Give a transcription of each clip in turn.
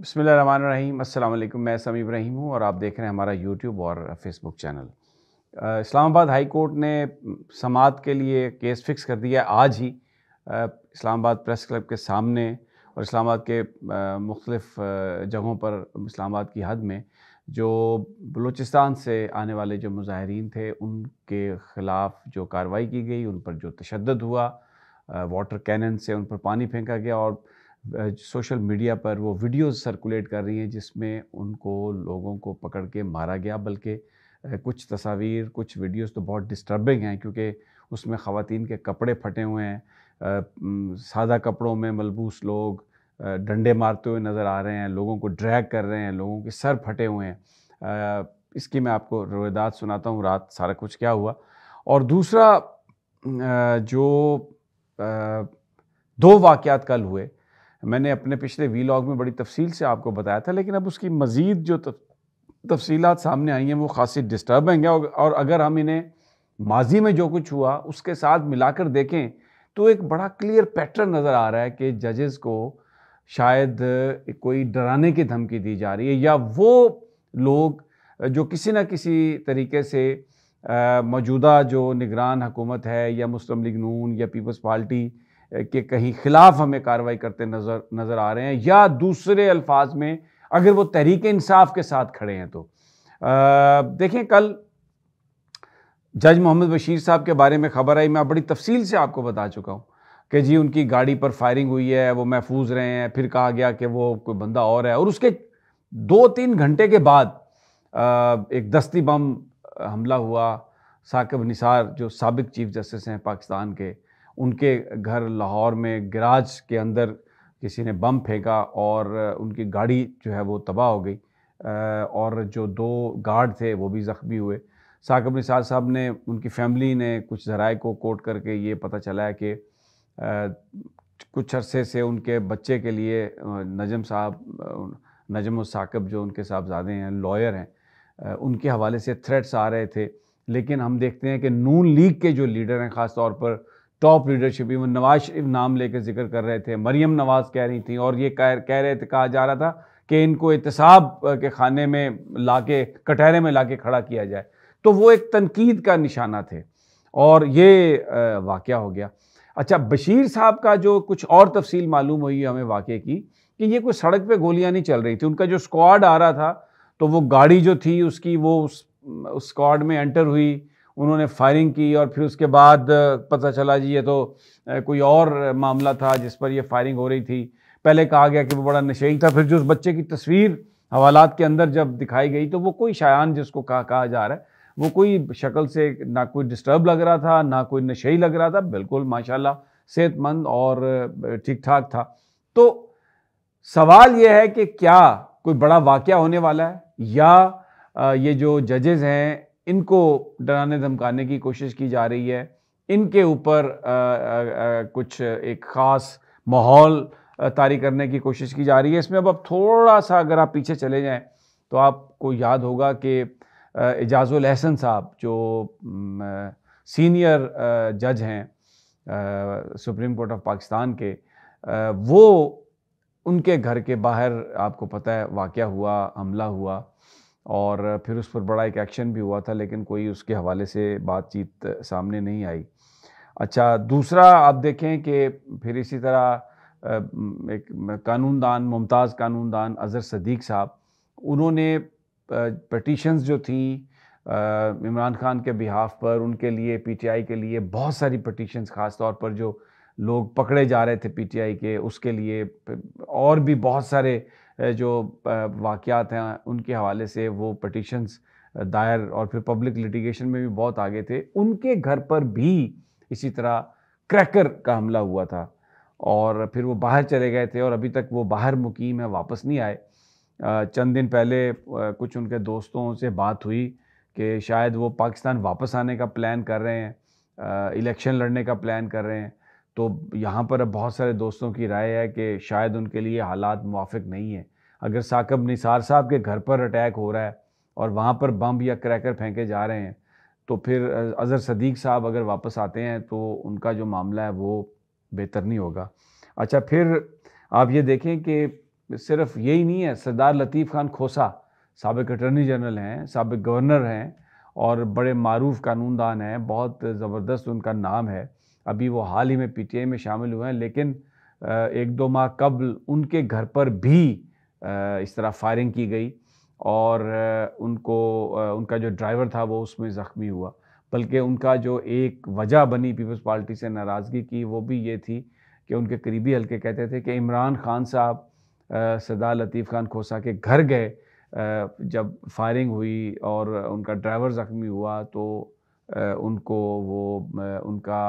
बसमिल अल्लाम मैं समीब रहीम हूँ और आप देख रहे हैं हमारा यूट्यूब और Facebook channel Islamabad high court ने समात के लिए केस फिक्स कर दिया आज ही इस्लामाबाद प्रेस क्लब के सामने और इस्लामाबाद के मुख्तफ जगहों पर इस्लामाबाद की हद में जो बलूचिस्तान से आने वाले जो मुजाहरीन थे उनके ख़िलाफ़ जो कार्रवाई की गई उन पर जो तशद हुआ वाटर कैनन से उन पर पानी फेंका गया और सोशल मीडिया पर वो वीडियोस सर्कुलेट कर रही हैं जिसमें उनको लोगों को पकड़ के मारा गया बल्कि कुछ तस्वीर कुछ वीडियोस तो बहुत डिस्टर्बिंग हैं क्योंकि उसमें ख़वातीन के कपड़े फटे हुए हैं सादा कपड़ों में मलबूस लोग डंडे मारते हुए नज़र आ रहे हैं लोगों को ड्रैग कर रहे हैं लोगों के सर फटे हुए हैं इसकी मैं आपको रोयदात सुनाता हूँ रात सारा कुछ क्या हुआ और दूसरा जो दो वाक़ कल हुए मैंने अपने पिछले वीलॉग में बड़ी तफसील से आपको बताया था लेकिन अब उसकी मज़ीद जो तफसीलत सामने आई हैं वो खासी डिस्टर्बिंग है और अगर हम इन्हें माजी में जो कुछ हुआ उसके साथ मिलाकर देखें तो एक बड़ा क्लियर पैटर्न नज़र आ रहा है कि जजेस को शायद कोई डराने की धमकी दी जा रही है या वो लोग जो किसी न किसी तरीके से मौजूदा जो निगरान हुकूमत है या मुस्लिम लीग नून या पीपल्स पार्टी के कहीं खिलाफ हमें कार्रवाई करते नज़र नज़र आ रहे हैं या दूसरे अल्फाज में अगर वो तहरीक इंसाफ के साथ खड़े हैं तो देखें कल जज मोहम्मद बशीर साहब के बारे में खबर आई मैं बड़ी तफसील से आपको बता चुका हूँ कि जी उनकी गाड़ी पर फायरिंग हुई है वो महफूज रहे हैं फिर कहा गया कि वो कोई बंदा और है और उसके दो तीन घंटे के बाद एक दस्ती बम हमला हुआ साकिब निसार जो सबक चीफ जस्टिस हैं पाकिस्तान के उनके घर लाहौर में गराज के अंदर किसी ने बम फेंका और उनकी गाड़ी जो है वो तबाह हो गई और जो दो गार्ड थे वो भी ज़ख्मी हुए साकब निसार साहब ने उनकी फैमिली ने कुछ जराए को कोट करके ये पता चला है कि कुछ अरसे से उनके बच्चे के लिए नजम साहब नजम और साकब जो उनके साहबजादे हैं लॉयर हैं उनके हवाले से थ्रेट्स आ रहे थे लेकिन हम देखते हैं कि नून लीग के जो लीडर हैं ख़ास तौर पर top leadership even Nawaz Sharif नाम लेकर जिक्र कर रहे थे मरियम नवाज कह रही थी और ये कह कह रहे थे कहा जा रहा था कि इनको एहतसाब के खाने में ला के कटहरे में ला के खड़ा किया जाए तो वो एक तनकीद का निशाना थे और ये वाक़ हो गया अच्छा बशीर साहब का जो कुछ और तफसील मालूम हुई हमें वाक़े की कि ये कोई सड़क पे गोलियां नहीं चल रही थी उनका जो स्क्वाड आ रहा था तो वो गाड़ी जो थी उसकी वो उस स्क्वाड में एंटर हुई उन्होंने फायरिंग की और फिर उसके बाद पता चला जी ये तो कोई और मामला था जिस पर ये फायरिंग हो रही थी पहले कहा गया कि वो बड़ा नशेई था फिर जो उस बच्चे की तस्वीर हवालात के अंदर जब दिखाई गई तो वो कोई शायान जिसको कहा कहा जा रहा है वो कोई शक्ल से ना कोई डिस्टर्ब लग रहा था ना कोई नशेई लग रहा था बिल्कुल माशाल्लाह सेहतमंद और ठीक ठाक था तो सवाल ये है कि क्या कोई बड़ा वाक़ होने वाला है या ये जो जजेज़ हैं इनको डराने धमकाने की कोशिश की जा रही है इनके ऊपर कुछ एक ख़ास माहौल तारी करने की कोशिश की जा रही है इसमें अब अब थोड़ा सा अगर आप पीछे चले जाएं तो आपको याद होगा कि एजाज़ुल अहसन साहब जो सीनियर जज हैं सुप्रीम कोर्ट ऑफ पाकिस्तान के वो उनके घर के बाहर आपको पता है वाक़ हुआ हमला हुआ और फिर उस पर बड़ा एक एक्शन भी हुआ था लेकिन कोई उसके हवाले से बातचीत सामने नहीं आई अच्छा दूसरा आप देखें कि फिर इसी तरह एक कानूनदान मुमताज़ कानूनदान अज़र सदीक साहब उन्होंने पटिशन्स जो थी इमरान खान के बिहाफ पर उनके लिए पीटीआई के लिए बहुत सारी पटिशन्स ख़ास तौर पर जो लोग पकड़े जा रहे थे पीटीआई के उसके लिए और भी बहुत सारे जो वाक़ात हैं उनके हवाले से वो पटिशन्स दायर और फिर पब्लिक लिटिगेशन में भी बहुत आगे थे उनके घर पर भी इसी तरह क्रैकर का हमला हुआ था और फिर वो बाहर चले गए थे और अभी तक वो बाहर मुकीम है वापस नहीं आए चंद दिन पहले कुछ उनके दोस्तों से बात हुई कि शायद वो पाकिस्तान वापस आने का प्लान कर रहे हैं इलेक्शन लड़ने का प्लान कर रहे हैं तो यहाँ पर अब बहुत सारे दोस्तों की राय है कि शायद उनके लिए हालात मुआफ़ नहीं है अगर साकब निसार साहब के घर पर अटैक हो रहा है और वहाँ पर बम या क्रैकर फेंके जा रहे हैं तो फिर अज़र सदीक साहब अगर वापस आते हैं तो उनका जो मामला है वो बेहतर नहीं होगा अच्छा फिर आप ये देखें कि सिर्फ यही नहीं है सरदार लतीफ़ खान खोसा सबक अटर्नी जनरल हैं सबक गवर्नर हैं और बड़े मरूफ कानूनदान हैं बहुत ज़बरदस्त उनका नाम है अभी वो हाल ही में पीटीआई में शामिल हुए हैं लेकिन एक दो माह कबल उनके घर पर भी इस तरह फायरिंग की गई और उनको उनका जो ड्राइवर था वो उसमें ज़ख्मी हुआ बल्कि उनका जो एक वजह बनी पीपल्स पार्टी से नाराज़गी की वो भी ये थी कि उनके करीबी हल्के कहते थे कि इमरान खान साहब सदा लतीफ़ खान खोसा के घर गए जब फायरिंग हुई और उनका ड्राइवर ज़ख्मी हुआ तो उनको वो उनका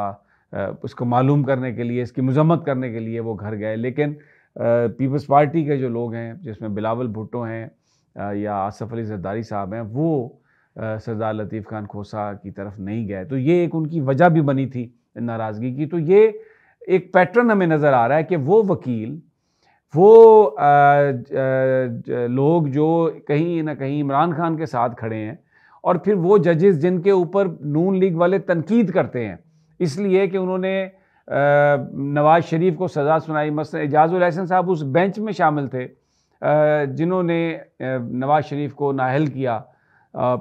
उसको मालूम करने के लिए इसकी मजम्मत करने के लिए वो घर गए लेकिन पीपल्स पार्टी के जो लोग हैं जिसमें बिलावल भुट्टो हैं या आसफ़ अली जरदारी साहब हैं वो सरदार लतीफ़ खान खोसा की तरफ नहीं गए तो ये एक उनकी वजह भी बनी थी नाराज़गी की तो ये एक पैटर्न हमें नज़र आ रहा है कि वो वकील वो आ, आ, लोग जो कहीं ना कहीं इमरान खान के साथ खड़े हैं और फिर वो जजेस जिनके ऊपर नून लीग वाले तनकीद करते हैं इसलिए कि उन्होंने नवाज़ शरीफ को सज़ा सुनाई मस एजाज़ हसन साहब उस बेंच में शामिल थे जिन्होंने नवाज़ शरीफ को नाहल किया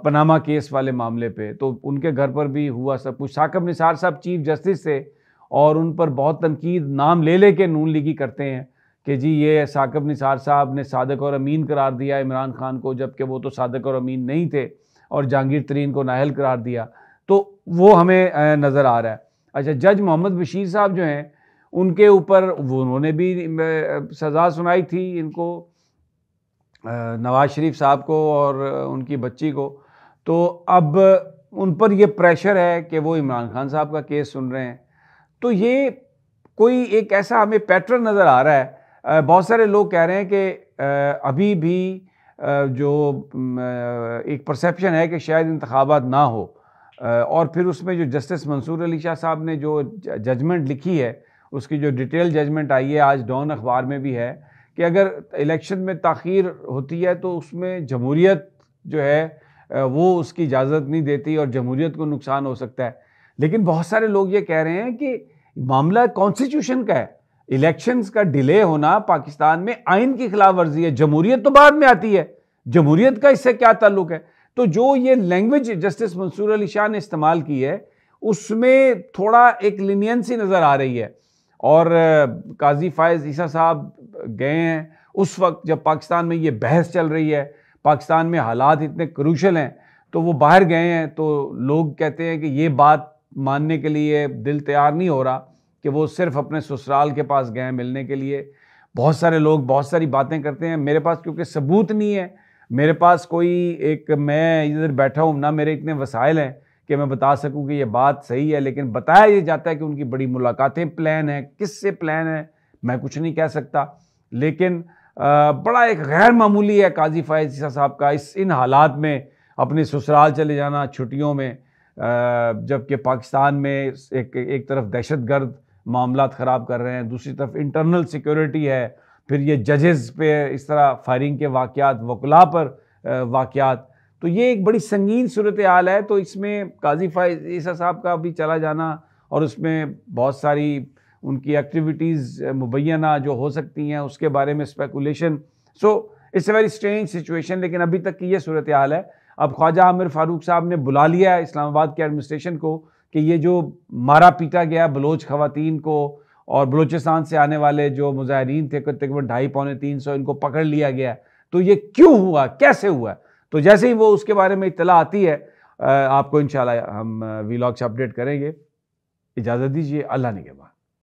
पनामा केस वाले मामले पे तो उनके घर पर भी हुआ सब कुछ साकब निसार साहब चीफ जस्टिस थे और उन पर बहुत तनकीद नाम ले ले के नून लीगी करते हैं कि जी ये साकब निसार साहब ने सादक और अमीन करार दिया इमरान खान को जबकि वो तो सादक और अमीन नहीं थे और जहांगीर तरीन को नाहल करार दिया तो वो हमें नज़र आ रहा है अच्छा जज मोहम्मद बशीर साहब जो हैं उनके ऊपर उन्होंने भी सज़ा सुनाई थी इनको नवाज शरीफ साहब को और उनकी बच्ची को तो अब उन पर यह प्रेशर है कि वो इमरान खान साहब का केस सुन रहे हैं तो ये कोई एक ऐसा हमें पैटर्न नज़र आ रहा है बहुत सारे लोग कह रहे हैं कि अभी भी जो एक परसेप्शन है कि शायद इंतबात ना हो और फिर उसमें जो जस्टिस मंसूर अली शाह साहब ने जो जजमेंट लिखी है उसकी जो डिटेल जजमेंट आई है आज डॉन अखबार में भी है कि अगर इलेक्शन में तखीर होती है तो उसमें जमहूरीत जो है वो उसकी इजाज़त नहीं देती और जमहूरीत को नुकसान हो सकता है लेकिन बहुत सारे लोग ये कह रहे हैं कि मामला कॉन्स्टिट्यूशन का है इलेक्शंस का डिले होना पाकिस्तान में आइन की खिलाफ वर्जी है जमहूरियत तो बाद में आती है जमहूरियत का इससे क्या ताल्लुक है तो जो ये लैंग्वेज जस्टिस मंसूर अली शाह ने इस्तेमाल की है उसमें थोड़ा एक लिनियंसी नज़र आ रही है और काजी फायज़ ईसा साहब गए हैं उस वक्त जब पाकिस्तान में ये बहस चल रही है पाकिस्तान में हालात इतने क्रूशल हैं तो वो बाहर गए हैं तो लोग कहते हैं कि ये बात मानने के लिए दिल तैयार नहीं हो रहा कि वो सिर्फ अपने ससुराल के पास गए मिलने के लिए बहुत सारे लोग बहुत सारी बातें करते हैं मेरे पास क्योंकि सबूत नहीं है मेरे पास कोई एक मैं इधर बैठा हूँ ना मेरे इतने वसाइल हैं कि मैं बता सकूँ कि ये बात सही है लेकिन बताया ये जाता है कि उनकी बड़ी मुलाकातें प्लान हैं से प्लान है मैं कुछ नहीं कह सकता लेकिन आ, बड़ा एक गैर मामूली है काजी फायजा साहब का इस इन हालात में अपने ससुराल चले जाना छुट्टियों में जबकि पाकिस्तान में एक एक तरफ दहशत गर्द मामला ख़राब कर रहे हैं दूसरी तरफ इंटरनल सिक्योरिटी है फिर ये जजेस पे इस तरह फायरिंग के वाक़ात वकला पर वाक़ तो ये एक बड़ी संगीन सूरत हाल है तो इसमें काजी फाइज ईसा साहब का भी चला जाना और उसमें बहुत सारी उनकी एक्टिविटीज़ मुबैना जो हो सकती हैं उसके बारे में speculation so it's a very strange situation लेकिन अभी तक की ये सूरत हाल है अब ख्वाजा आमिर फारूक साहब ने बुला लिया है इस्लामाबाद के एडमिनिस्ट्रेशन को कि ये जो मारा पीटा गया बलोच खातन को और बलूचिस्तान से आने वाले जो मुजाहरीन थे तकरीबन ढाई पौने तीन सौ इनको पकड़ लिया गया तो ये क्यों हुआ कैसे हुआ तो जैसे ही वो उसके बारे में इतला आती है आपको इन हम वीलॉग से अपडेट करेंगे इजाज़त दीजिए अल्लाह ने के बाद